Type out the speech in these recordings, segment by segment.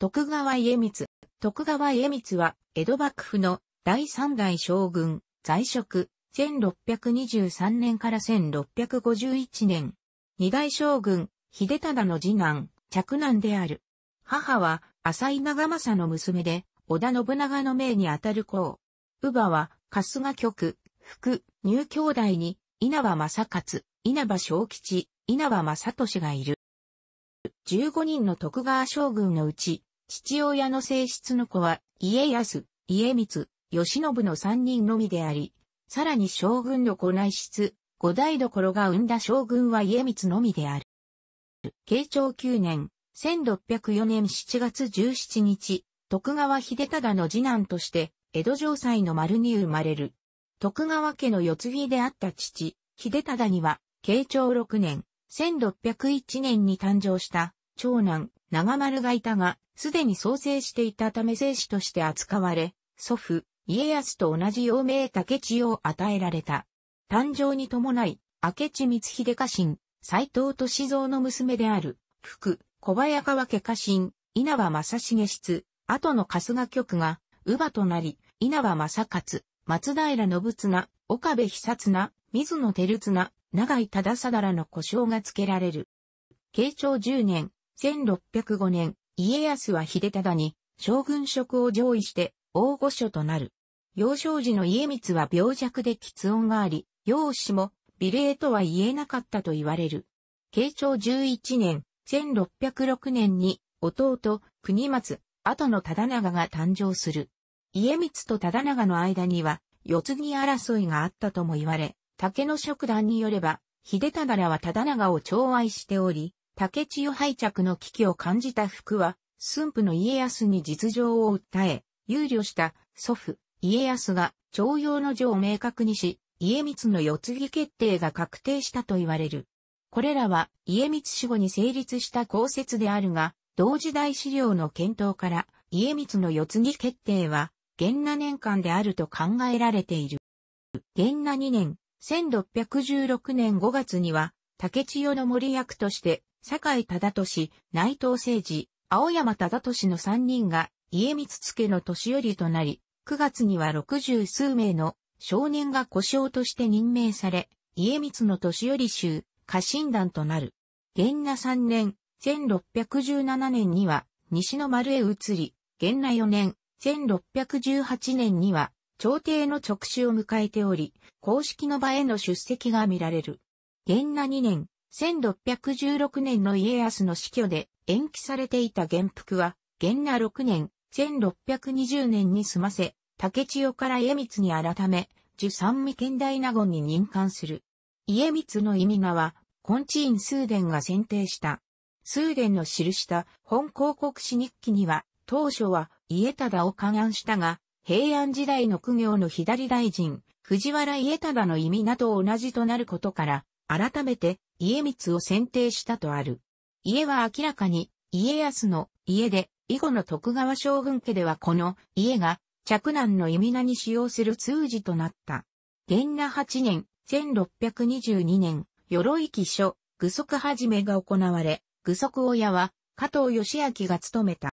徳川家光。徳川家光は、江戸幕府の第三代将軍、在職、1623年から1651年。二代将軍、秀忠の次男、嫡男である。母は、浅井長政の娘で、織田信長の命にあたる子。乳母は、春日局、福、入兄弟に、稲葉正勝、稲葉正吉、稲葉正俊がいる。15人の徳川将軍のうち、父親の性質の子は、家康、家光、義信の三人のみであり、さらに将軍の子内室、五代所が生んだ将軍は家光のみである。慶長九年、1604年7月17日、徳川秀忠の次男として、江戸城西の丸に生まれる。徳川家の四継ぎであった父、秀忠には、慶長六年、1601年に誕生した、長男、長丸がいたが、すでに創生していたため生死として扱われ、祖父、家康と同じ幼名竹地を与えられた。誕生に伴い、明智光秀家臣、斎藤敏蔵の娘である、福、小早川家家臣、稲葉正重室、後の春日局が、乳母となり、稲葉正勝、松平信綱、岡部久綱、水野照綱、長井忠貞らの故障がつけられる。慶長10年、1605年、家康は秀忠に将軍職を上位して大御所となる。幼少時の家光は病弱で喫音があり、容姿も美麗とは言えなかったと言われる。慶長11年、1606年に弟、国松、後の忠長が誕生する。家光と忠長の間には、四つ争いがあったとも言われ、竹の職団によれば、秀忠らは忠長を寵愛しており、竹千代廃着の危機を感じた福は、駿府の家康に実情を訴え、憂慮した祖父、家康が徴用の情を明確にし、家光の世継ぎ決定が確定したと言われる。これらは家光死後に成立した公説であるが、同時代資料の検討から、家光の世継ぎ決定は、元那年間であると考えられている。元那2年、1616年5月には、竹千代の森役として、坂井忠俊、内藤誠治、青山忠俊の3人が、家光家の年寄りとなり、9月には60数名の少年が故障として任命され、家光の年寄り衆、家臣団となる。元那3年、1617年には、西の丸へ移り、元那4年、1618年には、朝廷の直視を迎えており、公式の場への出席が見られる。元那2年、1616年の家康の死去で延期されていた元服は、元那6年、1620年に済ませ、竹千代から家光に改め、十三味県大納言に任官する。家光の意味名は、昆虫院数ン・スーデンが選定した。スーデンの記した本広告史日記には、当初は家忠を勘案したが、平安時代の苦行の左大臣、藤原家忠の意味名と同じとなることから、改めて家光を選定したとある。家は明らかに、家康の家で、以後の徳川将軍家ではこの家が、嫡男の意味名に使用する通詞となった。元那8年、1622年、鎧木書、具足はじめが行われ、具足親は、加藤義明が務めた。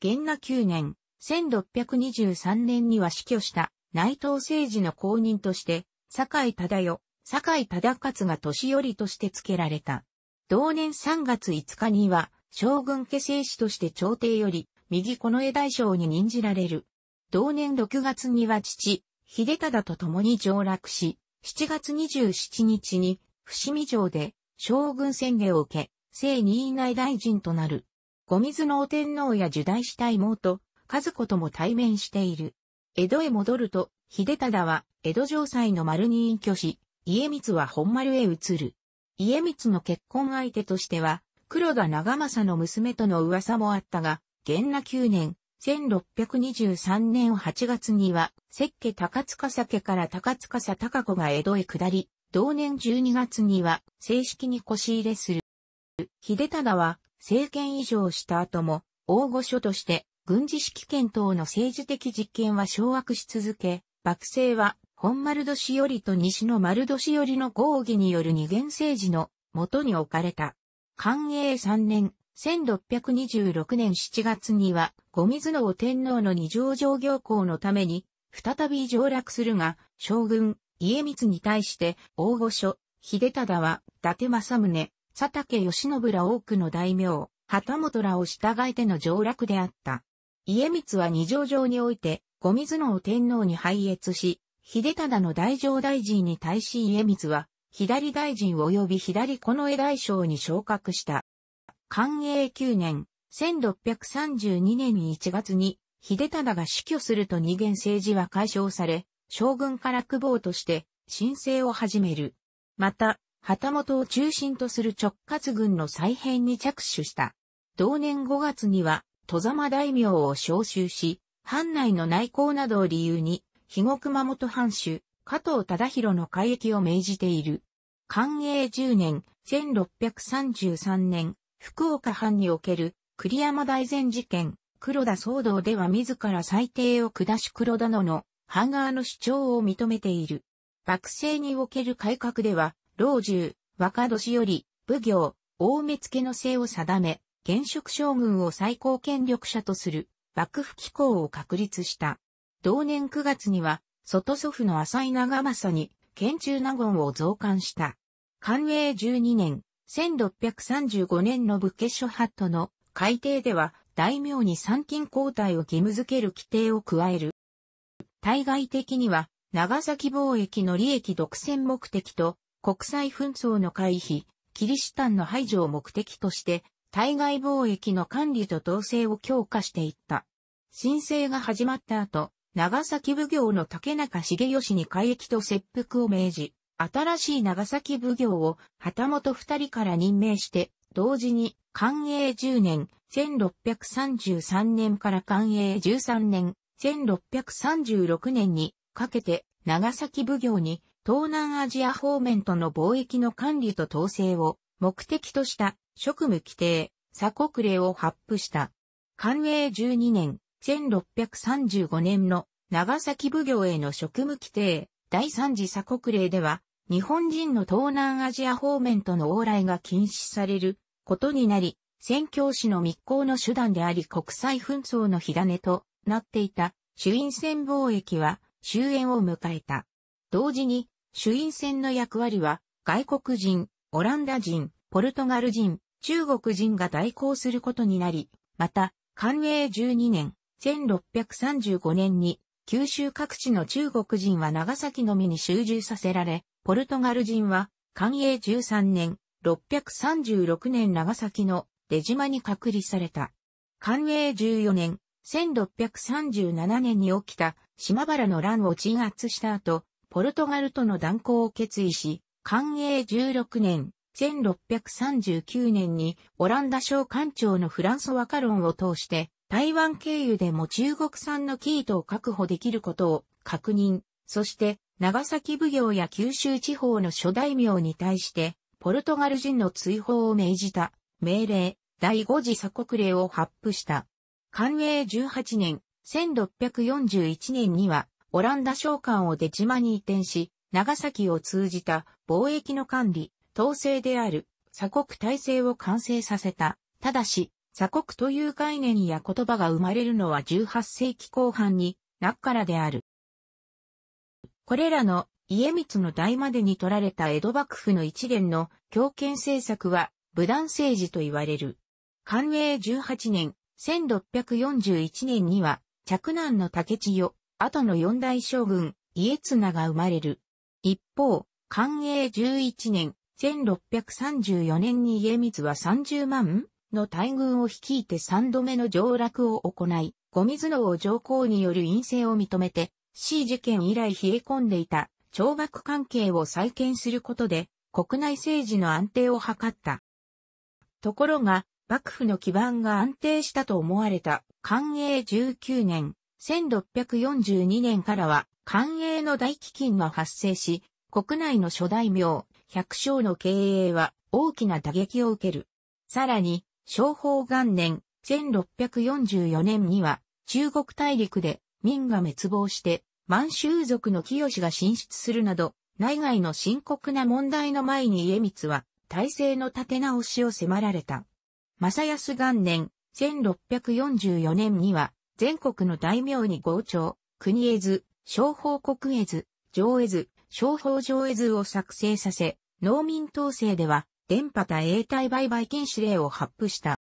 元那9年、1623年には死去した内藤政治の後任として、酒井忠代、坂井忠勝が年寄りとして付けられた。同年3月5日には、将軍家政史として朝廷より、右近衛大将に任じられる。同年6月には父、秀忠と共に上落し、7月27日に、伏見城で、将軍宣言を受け、正任内大臣となる。ご水のお天皇や受代した妹、和子とも対面している。江戸へ戻ると、秀忠は、江戸城塞の丸に隠居し、家光は本丸へ移る。家光の結婚相手としては、黒田長政の娘との噂もあったが、元那9年、1623年8月には、石家高塚酒から高塚佐高子が江戸へ下り、同年12月には正式に腰入れする。秀忠は政権以上した後も、大御所として軍事指揮権等の政治的実権は掌握し続け、幕政は本丸年寄りと西の丸年寄りの合議による二元政治の元に置かれた。寛永3年、1626年7月には、後水を天皇の二条上行校のために、再び上落するが、将軍、家光に対して、大御所、秀忠は、伊達政宗、佐竹義信ら多くの大名、旗本らを従えての上落であった。家光は二条上において、後水を天皇に拝謁し、秀忠の大乗大臣に対し家光は、左大臣及び左近衛大将に昇格した。寛永9年、1632年1月に、秀忠が死去すると二元政治は解消され、将軍から久保として申請を始める。また、旗本を中心とする直轄軍の再編に着手した。同年5月には、戸様大名を召集し、藩内の内向などを理由に、肥後熊本藩主、加藤忠宏の改易を命じている。寛永10年、1633年、福岡藩における栗山大善事件、黒田騒動では自ら裁定を下し黒田野の藩側の主張を認めている。幕政における改革では、老中、若年より、武行、大目付の性を定め、現職将軍を最高権力者とする、幕府機構を確立した。同年9月には、外祖父の浅井長政に、県中納言を増刊した。寛永12年、1635年の武家諸法度の改定では、大名に参勤交代を義務付ける規定を加える。対外的には、長崎貿易の利益独占目的と、国際紛争の回避、キリシタンの排除を目的として、対外貿易の管理と統制を強化していった。申請が始まった後、長崎奉行の竹中重義に改域と切腹を命じ、新しい長崎奉行を旗本二人から任命して、同時に、寛永10年、1633年から寛永13年、1636年にかけて、長崎奉行に東南アジア方面との貿易の管理と統制を目的とした職務規定、鎖国令を発布した。寛永12年、1635年の長崎奉行への職務規定、第三次鎖国令では、日本人の東南アジア方面との往来が禁止されることになり、宣教師の密航の手段であり国際紛争の火種となっていた朱印船貿易は終焉を迎えた。同時に、朱印船の役割は外国人、オランダ人、ポルトガル人、中国人が代行することになり、また、官営12年、1635年に九州各地の中国人は長崎のみに集中させられ、ポルトガル人は寛永13年、636年長崎の出島に隔離された。寛永14年、1637年に起きた島原の乱を鎮圧した後、ポルトガルとの断交を決意し、寛永16年、1639年にオランダ省官庁のフランソワカロンを通して台湾経由でも中国産の生糸を確保できることを確認、そして長崎奉行や九州地方の諸大名に対して、ポルトガル人の追放を命じた命令、第5次鎖国令を発布した。官営18年、1641年には、オランダ商館を出島に移転し、長崎を通じた貿易の管理、統制である鎖国体制を完成させた。ただし、鎖国という概念や言葉が生まれるのは18世紀後半になっからである。これらの家光の代までに取られた江戸幕府の一連の強権政策は武断政治と言われる。寛永18年、1641年には、嫡男の竹千代、後の四大将軍、家綱が生まれる。一方、寛永11年、1634年に家光は30万の大軍を率いて三度目の上落を行い、ゴミ頭脳を上皇による陰性を認めて、C 事件以来冷え込んでいた、懲罰関係を再建することで、国内政治の安定を図った。ところが、幕府の基盤が安定したと思われた、寛永19年、1642年からは、寛永の大飢饉が発生し、国内の諸大名、百姓の経営は大きな打撃を受ける。さらに、商法元年、1644年には、中国大陸で民が滅亡して、満州族の清が進出するなど、内外の深刻な問題の前に家光は、体制の立て直しを迫られた。正康元年、1644年には、全国の大名に豪長、国絵図、商法国絵図、上絵図、商法上絵図を作成させ、農民統制では、電波多永代売買禁止令を発布した。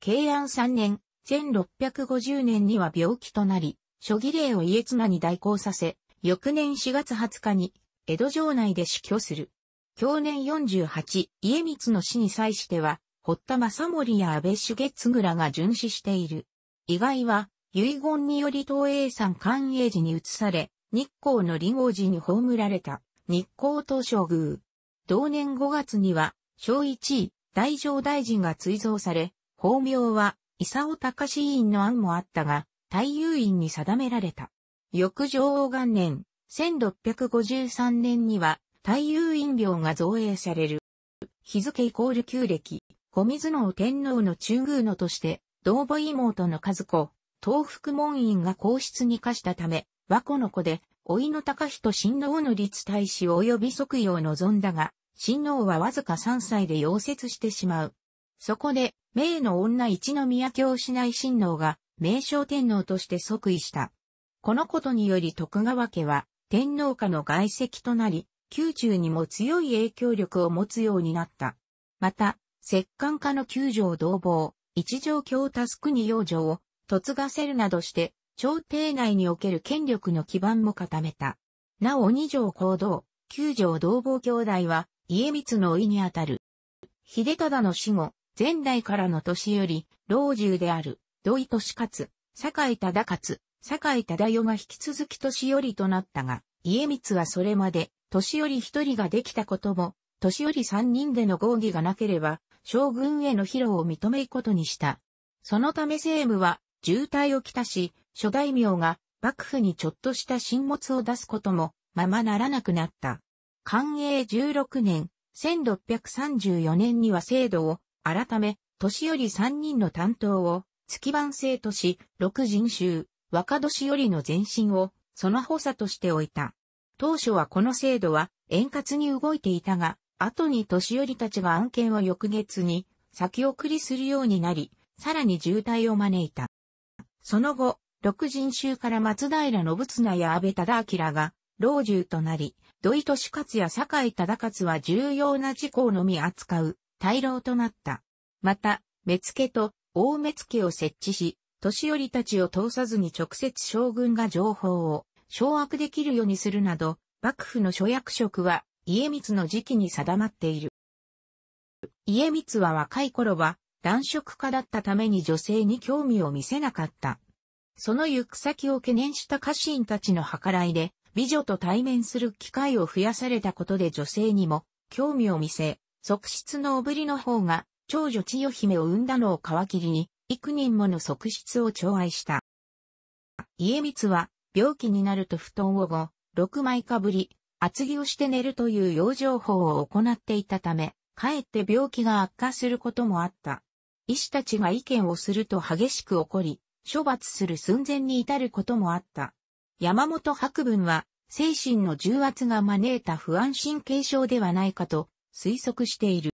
慶安3年、1650年には病気となり、諸儀令を家綱に代行させ、翌年4月20日に、江戸城内で死去する。去年48、家光の死に際しては、堀田正盛や安倍重次らが巡視している。意外は、遺言により東映山官営寺に移され、日光の林王寺に葬られた、日光東照宮。同年5月には、小一位、大乗大臣が追贈され、法名は、伊佐隆史院の案もあったが、大友院に定められた。翌上王元年、1653年には、大友院病が造営される。日付イコール旧暦、小水能天皇の中宮のとして、同母妹の和子、東福門院が皇室に課したため、和子の子で、老いの高人親王の立大使及び即位を望んだが、親王はわずか3歳で溶接してしまう。そこで、名の女一宮しな内親王が、名称天皇として即位した。このことにより徳川家は、天皇家の外籍となり、宮中にも強い影響力を持つようになった。また、摂関家の九条同房、一条京タスクに養女を、嫁がせるなどして、朝廷内における権力の基盤も固めた。なお二条行動、九条同房兄弟は、家光の意にあたる。秀忠の死後、前代からの年より、老中である、土井利勝、坂井忠勝、堺井忠代が引き続き年寄りとなったが、家光はそれまで、年寄り一人ができたことも、年寄り三人での合議がなければ、将軍への披露を認めることにした。そのため政務は、渋滞をきたし、諸大名が、幕府にちょっとした新物を出すことも、ままならなくなった。寛永16年、1634年には制度を改め、年寄り3人の担当を月番制とし、6人衆、若年寄りの前身をその補佐としておいた。当初はこの制度は円滑に動いていたが、後に年寄りたちが案件を翌月に先送りするようになり、さらに渋滞を招いた。その後、六人衆から松平信綱や安倍忠明が老中となり、土井利勝や酒井忠勝は重要な事項のみ扱う、大老となった。また、目付と大目付を設置し、年寄りたちを通さずに直接将軍が情報を掌握できるようにするなど、幕府の諸役職は家光の時期に定まっている。家光は若い頃は男色家だったために女性に興味を見せなかった。その行く先を懸念した家臣たちの計らいで、美女と対面する機会を増やされたことで女性にも興味を見せ、側室のおぶりの方が長女千代姫を生んだのを皮切りに、幾人もの側室を寵愛した。家光は病気になると布団を5、6枚かぶり、厚着をして寝るという養生法を行っていたため、かえって病気が悪化することもあった。医師たちが意見をすると激しく怒り、処罰する寸前に至ることもあった。山本博文は、精神の重圧が招いた不安神経症ではないかと推測している。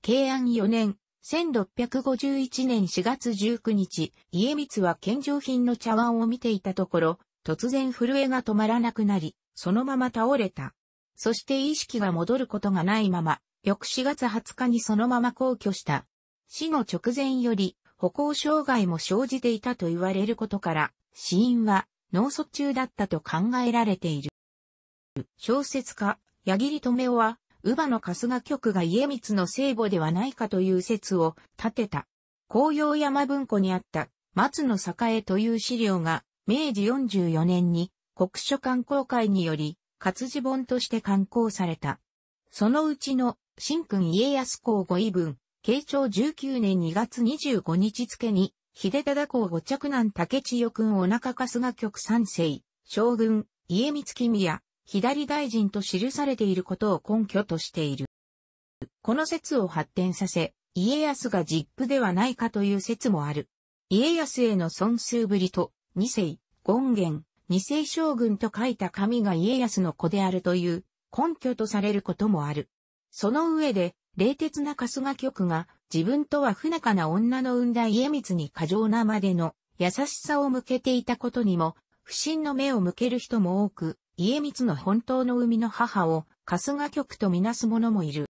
慶安4年、1651年4月19日、家光は献上品の茶碗を見ていたところ、突然震えが止まらなくなり、そのまま倒れた。そして意識が戻ることがないまま、翌4月20日にそのまま皇居した。死の直前より、歩行障害も生じていたと言われることから、死因は脳卒中だったと考えられている。小説家、矢切留夫は、乳母の春日局が家光の聖母ではないかという説を立てた。紅葉山文庫にあった松の栄という資料が明治44年に国書観光会により活字本として刊行された。そのうちの新君家康公ご遺文、慶長19年2月25日付に秀忠公五着男竹千代君お腹かすが局三世、将軍、家光君や、左大臣と記されていることを根拠としている。この説を発展させ、家康が実父ではないかという説もある。家康への尊数ぶりと、二世、権現、二世将軍と書いた紙が家康の子であるという根拠とされることもある。その上で、冷徹な春日局が自分とは不仲な女の産んだ家光に過剰なまでの優しさを向けていたことにも不審の目を向ける人も多く、家光の本当の生みの母を春日局とみなす者もいる。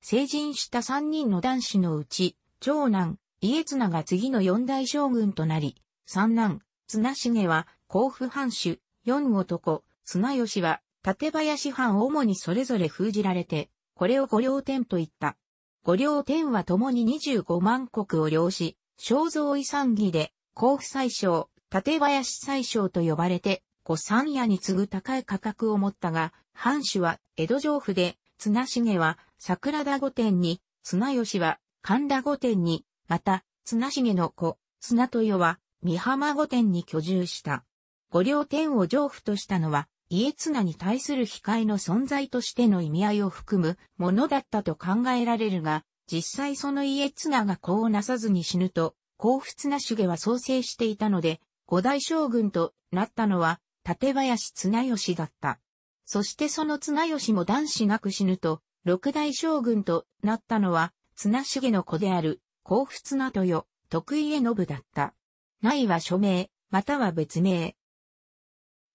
成人した三人の男子のうち、長男、家綱が次の四大将軍となり、三男、綱重は甲府藩主、四男、綱吉は館林藩主にそれぞれ封じられて、これを五両天と言った。五両天は共に25万国を領し、肖像遺産儀で、甲府最小、立林最小と呼ばれて、五三夜に次ぐ高い価格を持ったが、藩主は江戸城府で、綱重は桜田御殿に、綱吉は神田御殿に、また、綱重の子、綱豊は三浜御殿に居住した。五両天を城府としたのは、家綱に対する控えの存在としての意味合いを含むものだったと考えられるが、実際その家綱が子をなさずに死ぬと、幸福な主家は創生していたので、五代将軍となったのは、立林綱吉だった。そしてその綱吉も男子なく死ぬと、六代将軍となったのは、綱重の子である、幸福綱豊、徳家信だった。内は署名、または別名、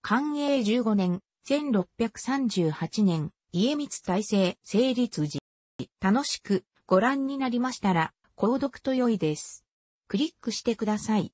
寛永15年、1638年、家光大制成立時。楽しくご覧になりましたら、購読と良いです。クリックしてください。